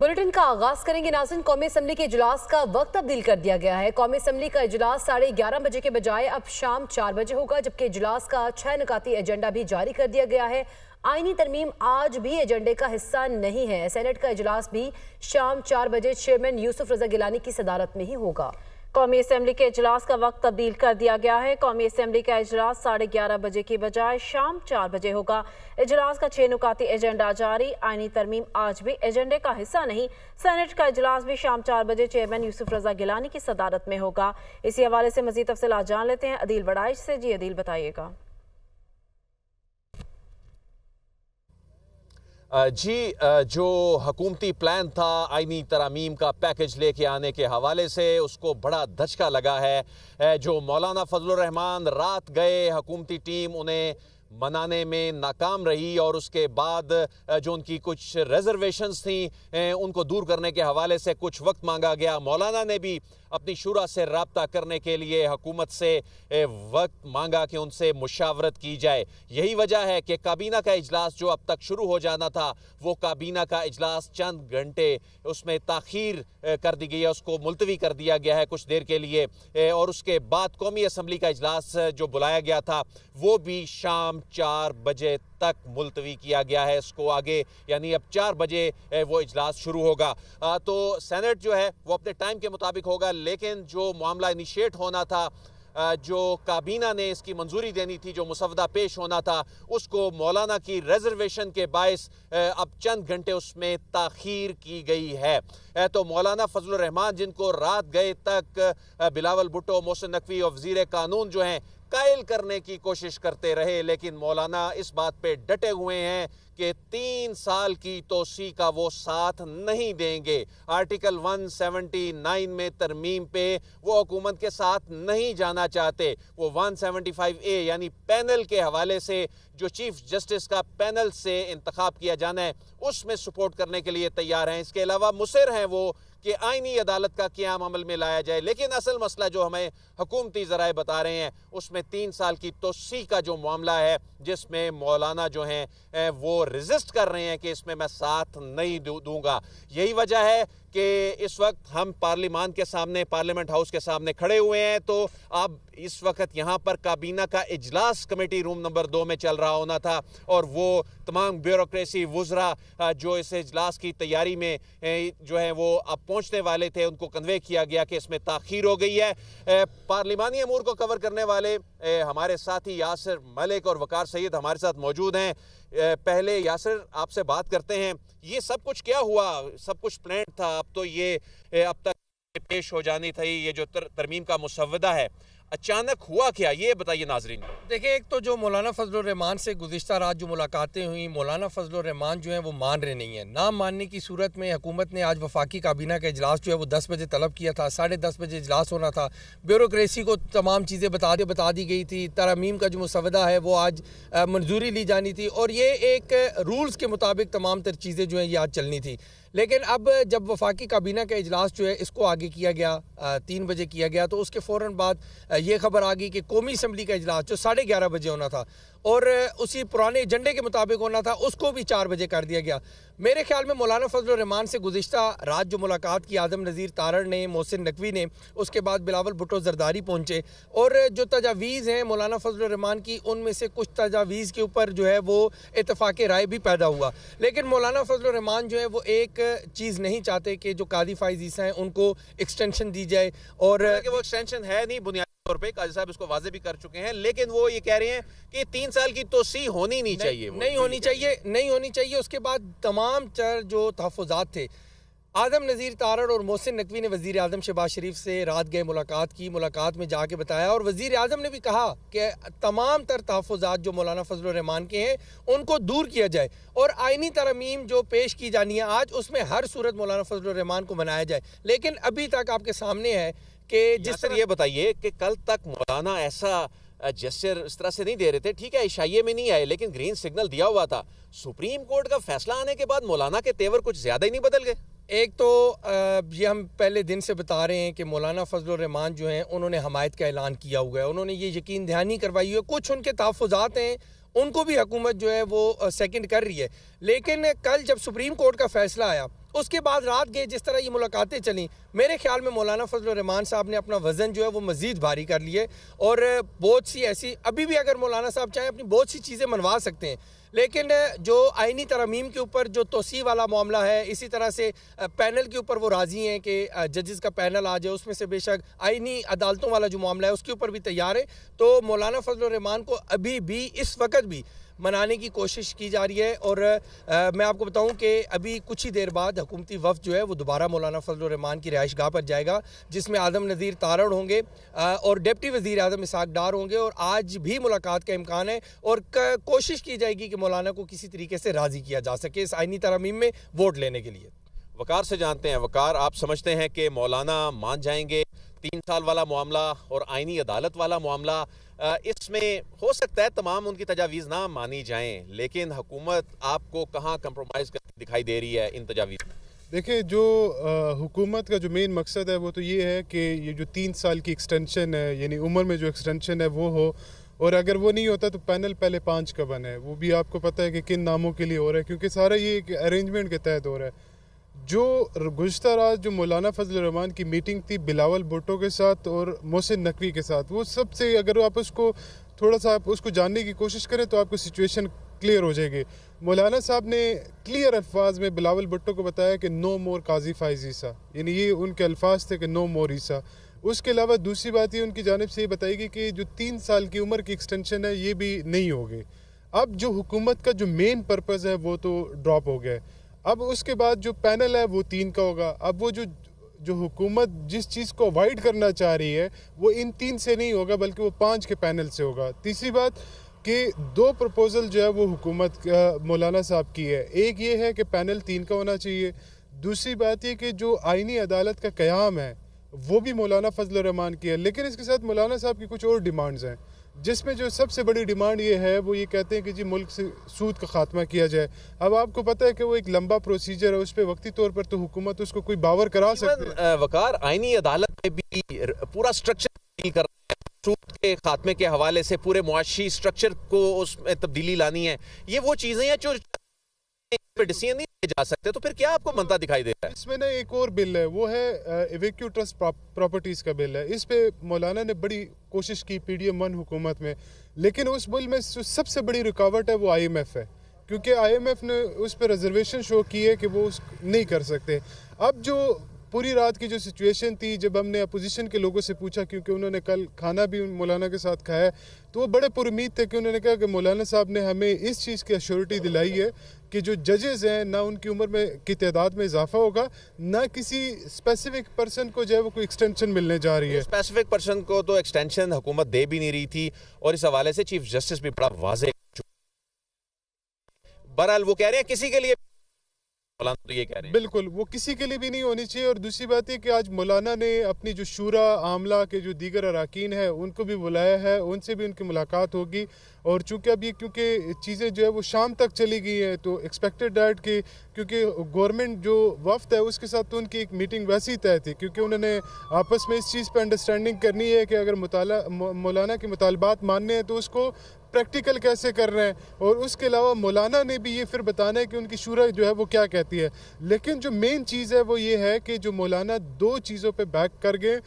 bulletin का आगाज करेंगे नाजन कौमी असम्बली के इजलास का वक्त तब्दील कर दिया गया है कौमी असम्बली का इजलास साढ़े ग्यारह बजे के बजाय अब शाम चार बजे होगा जबकि इजलास का छह निकाती एजेंडा भी जारी कर दिया गया है आइनी तरमीम आज भी एजेंडे का हिस्सा नहीं है सेनेट का इजलास भी शाम चार बजे चेयरमैन यूसुफ रजा गिलानी की सदारत में ही होगा कौमी असम्बली के अजलास का वक्त तब्दील कर दिया गया है कौमी असम्बली का अजलास साढ़े ग्यारह बजे की बजाय शाम चार बजे होगा अजलास का छः नुकाती एजेंडा जारी आइनी तरमीम आज भी एजेंडे का हिस्सा नहीं सैनेट का अजलास भी शाम चार बजे चेयरमैन यूसुफ रजा गिलानी की सदारत में होगा इसी हवाले से मजीद तफसला जान लेते हैं अदील बड़ाइश से जी अदील बताइएगा जी जो हकूमती प्लान था आइनी तरामीम का पैकेज लेके आने के हवाले से उसको बड़ा धचका लगा है जो मौलाना फजलरहमान रात गए हकूमती टीम उन्हें मनाने में नाकाम रही और उसके बाद जो उनकी कुछ रिजर्वेशंस थी उनको दूर करने के हवाले से कुछ वक्त मांगा गया मौलाना ने भी अपनी शुरा से रबता करने के लिए हकूमत से वक्त मांगा कि उनसे मुशावरत की जाए यही वजह है कि काबीना का इजलास जो अब तक शुरू हो जाना था वो काबीना का इजलास चंद घंटे उसमें तखीर कर दी गई है उसको मुलतवी कर दिया गया है कुछ देर के लिए और उसके बाद कौमी असम्बली का इजलास जो बुलाया गया था वो भी शाम चार बजे तक मुलतवी किया गया है इसको आगे यानी अब चार बजे वो इजलास शुरू होगा तो सेनेट जो है वो अपने टाइम के मुताबिक होगा लेकिन जो मामला इनिशिएट होना था जो काबीना ने इसकी मंजूरी देनी थी जो मुसवदा पेश होना था उसको मौलाना की रिजर्वेशन के बायस अब चंद घंटे उसमें तखीर की गई है तो मौलाना फजल रहमान जिनको रात गए तक बिलावल भुट्टो मोहसिन नकवी और वजीर कानून जो हैं कायल करने की कोशिश करते रहे लेकिन मौलाना इस बात पे डटे हुए हैं कि तीन साल की तोसी का वो साथ नहीं देंगे आर्टिकल 179 में तरमीम पे वो हुकूमत के साथ नहीं जाना चाहते वो 175 ए यानी पैनल के हवाले से जो चीफ जस्टिस का पैनल से इंतखब किया जाना है उसमें सपोर्ट करने के लिए तैयार हैं इसके अलावा मुसर हैं वो कि आइनी अदालत का क्याम अमल में लाया जाए लेकिन असल मसला जो हमें हुकूमती ज़राए बता रहे हैं उसमें तीन साल की तोसी का जो मामला है जिसमें मौलाना जो हैं वो रजिस्ट कर रहे हैं कि इसमें मैं साथ नहीं दूंगा यही वजह है कि इस वक्त हम पार्लियामान के सामने पार्लियामेंट हाउस के सामने खड़े हुए हैं तो अब इस वक्त यहाँ पर काबीना का इजलास कमेटी रूम नंबर दो में चल रहा होना था और वो तमाम ब्यूरोसी वज्रा जो इस इजलास की तैयारी में जो है वो अब पहुँचने वाले थे उनको कन्वे किया गया कि इसमें तखीर हो गई है पार्लिमानी अमूर को कवर करने वाले हमारे साथी यासर मलिक और वकार सैद हमारे साथ मौजूद हैं पहले यासर आपसे बात करते हैं ये सब कुछ क्या हुआ सब कुछ प्लान था अब तो ये अब तक पेश हो जानी थी ये जो तर, तरमीम का मुसवदा है अचानक हुआ क्या ये बताइए नाजरीन देखिए एक तो जो मौलाना रहमान से गुजशत रात जो मुलाकातें हुई मौलाना रहमान जो है वो मान रहे नहीं हैं ना मानने की सूरत में हुकूमत ने आज वफाकी काबीना का इजलास जो है वो दस बजे तलब किया था साढ़े दस बजे इजलास होना था ब्यूरोसी को तमाम चीज़ें बता दे बता दी गई थी तरामीम का जो मुसवदा है वो आज मंजूरी ली जानी थी और ये एक रूल्स के मुताबिक तमाम तर चीज़ें जो हैं ये आज चलनी थी लेकिन अब जब वफाकी काबीना का इजलास जो है इसको आगे किया गया तीन बजे किया गया तो उसके फ़ौर बाद ये खबर आ गई कि कौमी असम्बली का इजलास जो साढ़े ग्यारह बजे होना था और उसी पुराने एजेंडे के मुताबिक होना था उसको भी चार बजे कर दिया गया मेरे ख्याल में मौलाना फजल रहमान से गुजशत रात जो मुलाकात की आदम नज़ीर तारड़ ने मोहसिन नकवी ने उसके बाद बिलावल भुटो जरदारी पहुँचे और जो तजावीज़ हैं मौलाना फजल रहमान की उनमें से कुछ तजावीज़ के ऊपर जो है वो इतफाक़ राय भी पैदा हुआ लेकिन मौलाना फजल रहमान जो है वो एक चीज़ नहीं चाहते कि जो कादी फाइजीसा हैं उनको एक्सटेंशन दी जाए और वो एक्सटेंशन है नहीं बुनियादी तौर पे काजी साहब इसको वाजे भी कर चुके हैं लेकिन वो ये कह रहे हैं कि तीन साल की तो सी होनी नहीं, नहीं चाहिए नहीं होनी चाहिए नहीं होनी चाहिए उसके बाद तमाम जो तहफात थे आजम नज़ीर तारड़ और मोहसिन नकवी ने वज़ी अजम शहबाज शरीफ से रात गए मुलाकात की मुलाकात में जाके बताया और वज़ी अजम ने भी कहा कि तमाम तर तहफ़ात जो मौलाना फजलरहमान के हैं उनको दूर किया जाए और आइनी तरमीम जो पेश की जानी है आज उसमें हर सूरत मौलाना रहमान को मनाया जाए लेकिन अभी तक आपके सामने है कि जिस तरह ये बताइए कि कल तक मौलाना ऐसा जस्र इस तरह से नहीं दे रहे थे ठीक है ईशाइये में नहीं आए लेकिन ग्रीन सिग्नल दिया हुआ था सुप्रीम कोर्ट का फैसला आने के बाद मौलाना के तेवर कुछ ज्यादा ही नहीं बदल गए एक तो ये हम पहले दिन से बता रहे हैं कि मौलाना रहमान जो हैं उन्होंने हमायत का ऐलान किया हुआ है उन्होंने ये यकीन दहानी करवाई हुई है कुछ उनके तहफ़ात हैं उनको भी हुकूमत जो है वो सेकंड कर रही है लेकिन कल जब सुप्रीम कोर्ट का फैसला आया उसके बाद रात गए जिस तरह ये मुलाकातें चलें मेरे ख्याल में मौलाना फजल रहमान साहब ने अपना वज़न जो है वो मज़ीद भारी कर लिए और बहुत सी ऐसी अभी भी अगर मौलाना साहब चाहें अपनी बहुत सी चीज़ें मनवा सकते हैं लेकिन जो आइनी तरमीम के ऊपर जो तोसी वाला मामला है इसी तरह से पैनल के ऊपर वो राज़ी हैं कि जजेस का पैनल आ जाए उसमें से बेशक आइनी अदालतों वाला जो मामला है उसके ऊपर भी तैयार है तो मौलाना फजल रहमान को अभी भी इस वक्त भी मनाने की कोशिश की जा रही है और आ, मैं आपको बताऊं कि अभी कुछ ही देर बाद हुकूमती वफ जो है वो दोबारा मौलाना फजलान की रिहाइश गाह पर जाएगा जिसमें आदम नज़ीर तारड़ होंगे आ, और डिप्टी वजीर अजम इसाक डार होंगे और आज भी मुलाकात का इम्कान है और कोशिश की जाएगी कि मौलाना को किसी तरीके से राज़ी किया जा सके इस आइनी तरमीम में वोट लेने के लिए वकार से जानते हैं वकार आप समझते हैं कि मौलाना मान जाएंगे तीन साल वाला मामला और आइनी अदालत वाला मामला इसमें हो सकता है तमाम उनकी तजावीज़ ना मानी जाएं लेकिन हुकूमत आपको कहाँ कंप्रोमाइज़ करती दिखाई दे रही है इन तजावीज़ देखिए जो हुकूमत का जो मेन मकसद है वो तो ये है कि ये जो तीन साल की एक्सटेंशन है यानी उम्र में जो एक्सटेंशन है वो हो और अगर वो नहीं होता तो पैनल पहले पाँच का बने वो भी आपको पता है कि किन नामों के लिए हो रहा है क्योंकि सारा ये एक अरेंजमेंट के तहत हो रहा है जो गुज्तर रात जो मौलाना फजल रहमान की मीटिंग थी बिलावल भुट्टो के साथ और मोहसिन नकवी के साथ वो सबसे अगर आप उसको थोड़ा सा आप उसको जानने की कोशिश करें तो आपको सिचुएशन क्लियर हो जाएगी मौलाना साहब ने क्लियर अल्फाज में बिलावल भुट्टो को बताया कि नो मोर काजी फाइज ईसा यानी ये उनके अल्फाज थे कि नो मोर ईसा उसके अलावा दूसरी बात ये उनकी जानब से ये बताएगी कि जो तीन साल की उम्र की एक्सटेंशन है ये भी नहीं होगी अब जो हुकूमत का जो मेन पर्पज़ है वो तो ड्रॉप हो गया है अब उसके बाद जो पैनल है वो तीन का होगा अब वो जो जो हुकूमत जिस चीज़ को अवॉइड करना चाह रही है वो इन तीन से नहीं होगा बल्कि वो पाँच के पैनल से होगा तीसरी बात कि दो प्रपोज़ल जो है वो हुकूमत मौलाना साहब की है एक ये है कि पैनल तीन का होना चाहिए दूसरी बात ये कि जो आइनी अदालत का क्याम है वो भी मौलाना फजल रहमान की है लेकिन इसके साथ मौलाना साहब की कुछ और डिमांड्स हैं जिसमें जो सबसे बड़ी डिमांड ये है वो ये कहते हैं कि जी मुल्क से सूद का खात्मा किया जाए अब आपको पता है कि वो एक लंबा प्रोसीजर है उस पर वक्ती तौर पर तो हुकूमत उसको कोई बावर करा सकती है वकार आईनी अदालत में भी पूरा स्ट्रक्चर कर सूद के खात्मे के हवाले से पूरे मुआशी स्ट्रक्चर को उसमें तब्दीली लानी है ये वो चीज़ें हैं जो पे डिसीजन नहीं लिए जा सकते तो फिर क्या आपको मनता दिखाई दे रहा है इसमें ना एक और बिल है वो है इवेक्यू ट्रस्ट प्रॉपर्टीज का बिल है इस पे मौलाना ने बड़ी कोशिश की पीडीएम वन हुकूमत में लेकिन उस बिल में सबसे बड़ी रुकावट है वो आईएमएफ है क्योंकि आईएमएफ ने उस पर रिजर्वेशन शो की है कि वो उस नहीं कर सकते अब जो पूरी रात की जो सिचुएशन थी जब हमने अपोजिशन के लोगों से पूछा क्योंकि उन्होंने कल खाना भी मौलाना के साथ खाया तो वो बड़े पुरुद थे कि उन्होंने कहा कि मौलाना साहब ने हमें इस चीज़ की अश्योरिटी दिलाई है कि जो जजेज हैं ना उनकी उम्र में की तादाद में इजाफा होगा ना किसी स्पेसिफिक पर्सन को जो है वो कोई एक्सटेंशन मिलने जा रही है स्पेसिफिक पर्सन को तो एक्सटेंशन हुकूमत दे भी नहीं रही थी और इस हवाले से चीफ जस्टिस भी बड़ा वाजे बहरहाल वो कह रहे हैं किसी के लिए मौलाना तो ये कह रहे हैं बिल्कुल वो किसी के लिए भी नहीं होनी चाहिए और दूसरी बात ये कि आज मौलाना ने अपनी जो शूरा आमला के जो दीगर अरकान है उनको भी बुलाया है उनसे भी उनकी मुलाकात होगी और चूंकि अब ये क्योंकि चीज़ें जो है वो शाम तक चली गई हैं तो एक्सपेक्टेड है कि क्योंकि गवर्नमेंट जो वफ्त है उसके साथ तो उनकी एक मीटिंग वैसे ही तय थी क्योंकि उन्होंने आपस में इस चीज़ पर अंडरस्टैंडिंग करनी है कि अगर मौलाना के मुतालबात मानने हैं तो उसको प्रैक्टिकल कैसे कर रहे हैं और उसके अलावा मौलाना ने भी ये फिर बताना है कि उनकी शुरा जो है वो क्या कहती है लेकिन जो मेन चीज़ है वो ये है कि जो मौलाना दो चीज़ों पर बैक कर गए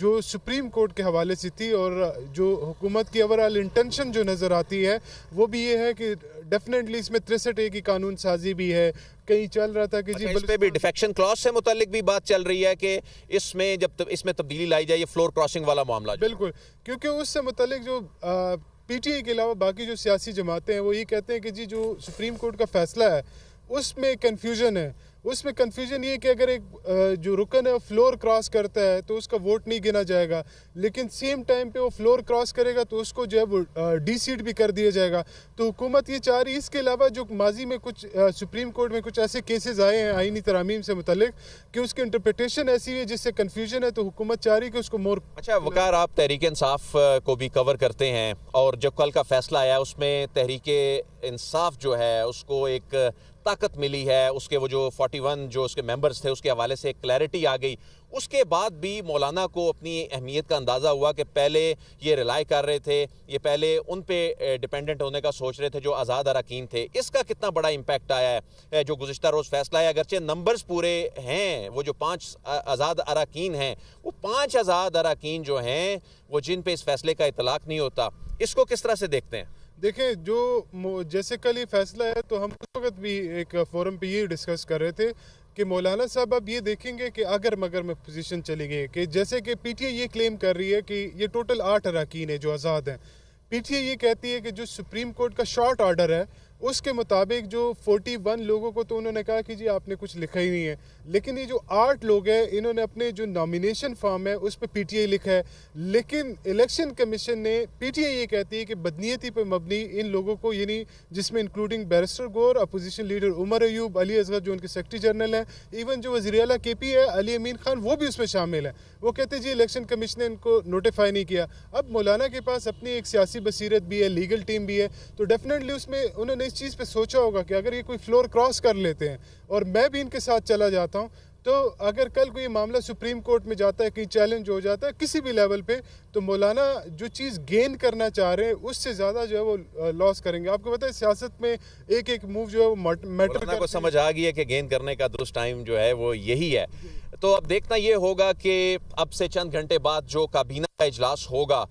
जो सुप्रीम कोर्ट के हवाले से थी और जो हुकूमत की ओवरऑल इंटेंशन जो नज़र आती है वो भी ये है कि डेफिनेटली इसमें तिरसठ ए की कानून साजी भी है कहीं चल रहा था कि जी अच्छा, इस पे भी डिफेक्शन क्लॉज से मुतलिक भी बात चल रही है कि इसमें जब तब इसमें तब्दीली लाई जाए ये फ्लोर क्रॉसिंग वाला मामला बिल्कुल क्योंकि उससे मुतलिक जो आ, पीटीए के अलावा बाकी जो सियासी जमातें हैं वो ये कहते हैं कि जी जो सुप्रीम कोर्ट का फैसला है उसमें कन्फ्यूजन है उसमें कन्फ्यूजन ये कि अगर एक जो रुकन है फ्लोर क्रॉस करता है तो उसका वोट नहीं गिना जाएगा लेकिन सेम टाइम पे वो फ्लोर क्रॉस करेगा तो उसको जो है वो डी सीट भी कर दिया जाएगा तो हुकूमत ये चाह रही इसके अलावा जो माजी में कुछ सुप्रीम कोर्ट में कुछ ऐसे केसेज आए हैं आइनी तरामीम से मुतलिक कि उसकी इंटरप्रटेशन ऐसी है जिससे कन्फ्यूजन है तो हुकूमत चाह रही कि उसको मोर अच्छा वकार आप तहरीक इंसाफ को भी कवर करते हैं और जब कल का फैसला आया उसमें तहरीक इंसाफ जो है उसको एक ताकत मिली है उसके वो जो 41 जो उसके मेंबर्स थे उसके हवाले से क्लैरिटी आ गई उसके बाद भी मौलाना को अपनी अहमियत का अंदाज़ा हुआ कि पहले ये रिलाई कर रहे थे ये पहले उन पे डिपेंडेंट होने का सोच रहे थे जो आज़ाद अरकान थे इसका कितना बड़ा इम्पैक्ट आया है जो गुज्त रोज़ फैसला है अगरचे नंबर्स पूरे हैं वो जो पाँच आज़ाद अरकान हैं वो पाँच आज़ाद अरकान जो हैं वो जिन पर इस फैसले का इतलाक़ नहीं होता इसको किस तरह से देखते हैं देखें जो जैसे कल ये फैसला है तो हम उस वक्त भी एक फोरम पे ये डिस्कस कर रहे थे कि मौलाना साहब अब ये देखेंगे कि अगर मगर में पोजीशन चली गई कि जैसे कि पीटीए ये क्लेम कर रही है कि ये टोटल आठ अरकान है जो आज़ाद हैं पीटीए ये कहती है कि जो सुप्रीम कोर्ट का शॉर्ट ऑर्डर है उसके मुताबिक जो 41 लोगों को तो उन्होंने कहा कि जी आपने कुछ लिखा ही नहीं है लेकिन ये जो आठ लोग हैं इन्होंने अपने जो नॉमिनेशन फॉर्म है उस पर आई लिखा है लेकिन इलेक्शन कमीशन ने आई ये कहती है कि बदनीयती पर मबनी इन लोगों को यानी जिसमें including barrister Gohar opposition leader Umar Ayub Ali Azhar जो उनके सेक्रेटरी जनरल हैं इवन जो वजी अला के पी है अली अमीन खान वो भी उसमें शामिल है वो कहते हैं जी इलेक्शन कमीशन ने इनको नोटिफाई नहीं किया अब मौलाना के पास अपनी एक सियासी बसीरत भी है लीगल टीम भी है तो डेफिनेटली उसमें उन्होंने इस चीज़ पे सोचा होगा कि अगर ये कोई फ्लोर क्रॉस कर लेते हैं और मैं भी इनके साथ चला जाता हूँ तो अगर कल कोई मामला सुप्रीम कोर्ट में जाता है कहीं चैलेंज हो जाता है किसी भी लेवल पे तो मौलाना जो चीज़ गेन करना चाह रहे हैं उससे ज़्यादा जो है वो लॉस करेंगे आपको पता है सियासत में एक एक मूव जो है वो मैटर को समझ आ गई है कि गेन करने का दुरुस्त टाइम जो है वो यही है तो अब देखना ये होगा कि अब से चंद घंटे बाद जो काबीना का इजलास होगा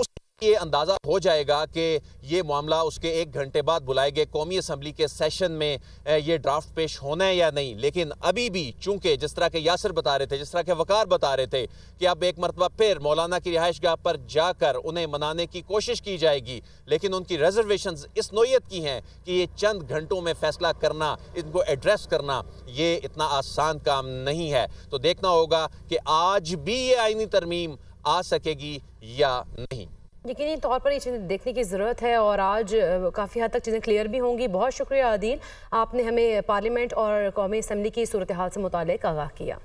उस ये अंदाज़ा हो जाएगा कि ये मामला उसके एक घंटे बाद बुलाए गए कौमी असम्बली के सेशन में ये ड्राफ्ट पेश होना है या नहीं लेकिन अभी भी चूंकि जिस तरह के यासर बता रहे थे जिस तरह के वकार बता रहे थे कि अब एक मरतबा फिर मौलाना की रिहाइश गाह पर जाकर उन्हें मनाने की कोशिश की जाएगी लेकिन उनकी रिजर्वेशन इस नोयत की हैं कि ये चंद घंटों में फैसला करना इनको एड्रेस करना ये इतना आसान काम नहीं है तो देखना होगा कि आज भी ये आइनी तरमीम आ सकेगी या नहीं यकीनी तौर पर ये चीज़ें देखने की ज़रूरत है और आज काफ़ी हद तक चीज़ें क्लियर भी होंगी बहुत शुक्रिया अदील आपने हमें पार्लियामेंट और कौमी असम्बली की सूरत हाल से मुतल आगाह किया